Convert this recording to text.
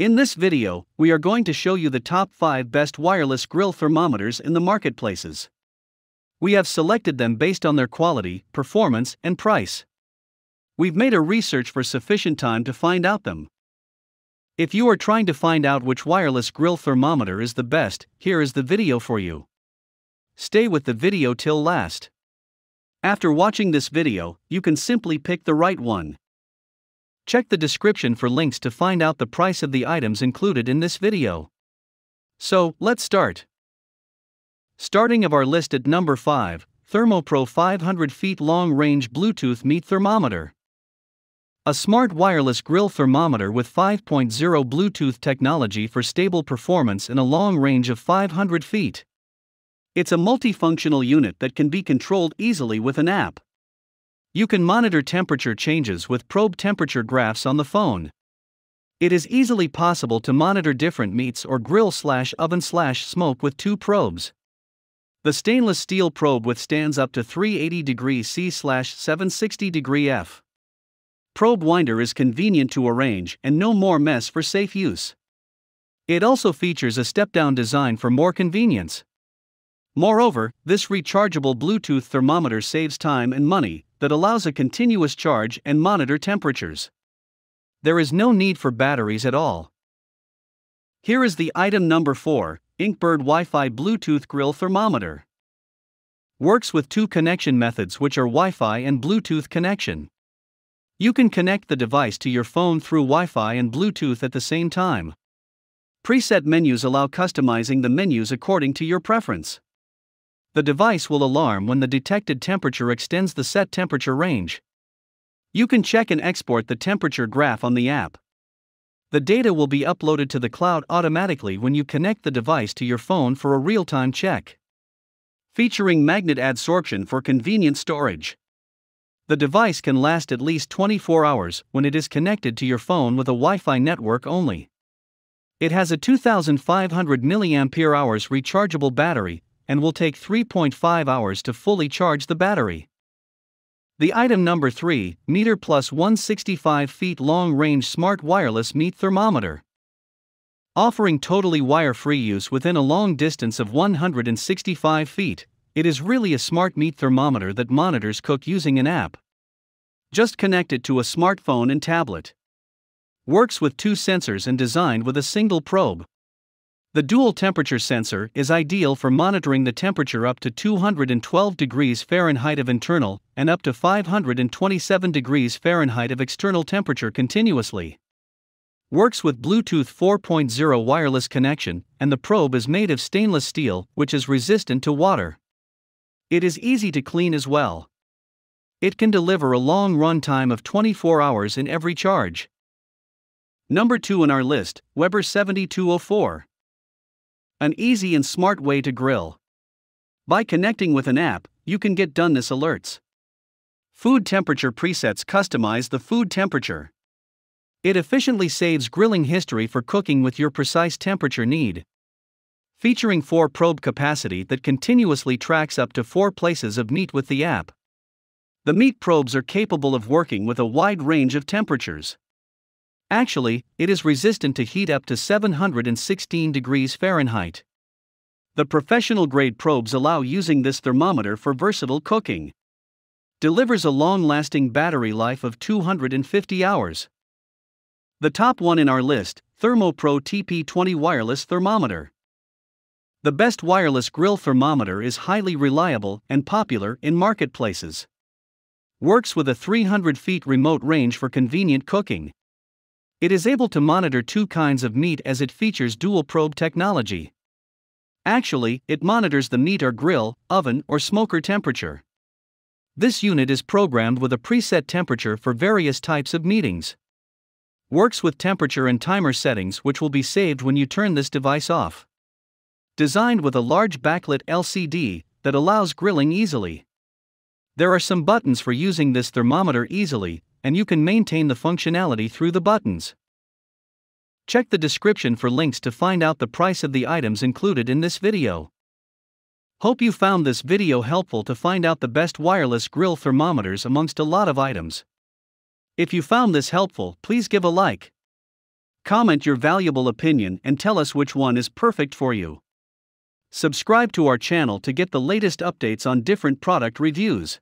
In this video, we are going to show you the top 5 best wireless grill thermometers in the marketplaces. We have selected them based on their quality, performance, and price. We've made a research for sufficient time to find out them. If you are trying to find out which wireless grill thermometer is the best, here is the video for you. Stay with the video till last. After watching this video, you can simply pick the right one. Check the description for links to find out the price of the items included in this video. So, let's start. Starting of our list at number 5, Thermopro 500 feet long range Bluetooth meat thermometer. A smart wireless grill thermometer with 5.0 Bluetooth technology for stable performance in a long range of 500 feet. It's a multifunctional unit that can be controlled easily with an app. You can monitor temperature changes with probe temperature graphs on the phone. It is easily possible to monitor different meats or grill slash oven slash smoke with two probes. The stainless steel probe withstands up to 380 degree C slash 760 degree F. Probe winder is convenient to arrange and no more mess for safe use. It also features a step-down design for more convenience. Moreover, this rechargeable Bluetooth thermometer saves time and money that allows a continuous charge and monitor temperatures. There is no need for batteries at all. Here is the item number 4, Inkbird Wi-Fi Bluetooth Grill Thermometer. Works with two connection methods which are Wi-Fi and Bluetooth connection. You can connect the device to your phone through Wi-Fi and Bluetooth at the same time. Preset menus allow customizing the menus according to your preference the device will alarm when the detected temperature extends the set temperature range. You can check and export the temperature graph on the app. The data will be uploaded to the cloud automatically when you connect the device to your phone for a real time check. Featuring magnet adsorption for convenient storage. The device can last at least 24 hours when it is connected to your phone with a Wi Fi network only. It has a 2500 mAh rechargeable battery and will take 3.5 hours to fully charge the battery. The item number 3, meter plus 165 feet long range smart wireless meat thermometer. Offering totally wire free use within a long distance of 165 feet, it is really a smart meat thermometer that monitors cook using an app. Just connect it to a smartphone and tablet. Works with two sensors and designed with a single probe. The dual temperature sensor is ideal for monitoring the temperature up to 212 degrees Fahrenheit of internal and up to 527 degrees Fahrenheit of external temperature continuously. Works with Bluetooth 4.0 wireless connection, and the probe is made of stainless steel, which is resistant to water. It is easy to clean as well. It can deliver a long run time of 24 hours in every charge. Number 2 in our list, Weber 7204. An easy and smart way to grill. By connecting with an app, you can get doneness alerts. Food temperature presets customize the food temperature. It efficiently saves grilling history for cooking with your precise temperature need. Featuring 4 probe capacity that continuously tracks up to 4 places of meat with the app. The meat probes are capable of working with a wide range of temperatures. Actually, it is resistant to heat up to 716 degrees Fahrenheit. The professional grade probes allow using this thermometer for versatile cooking. Delivers a long lasting battery life of 250 hours. The top one in our list ThermoPro TP20 Wireless Thermometer. The best wireless grill thermometer is highly reliable and popular in marketplaces. Works with a 300 feet remote range for convenient cooking. It is able to monitor two kinds of meat as it features dual probe technology. Actually, it monitors the meat or grill, oven, or smoker temperature. This unit is programmed with a preset temperature for various types of meetings. Works with temperature and timer settings, which will be saved when you turn this device off. Designed with a large backlit LCD that allows grilling easily. There are some buttons for using this thermometer easily, and you can maintain the functionality through the buttons. Check the description for links to find out the price of the items included in this video. Hope you found this video helpful to find out the best wireless grill thermometers amongst a lot of items. If you found this helpful, please give a like. Comment your valuable opinion and tell us which one is perfect for you. Subscribe to our channel to get the latest updates on different product reviews.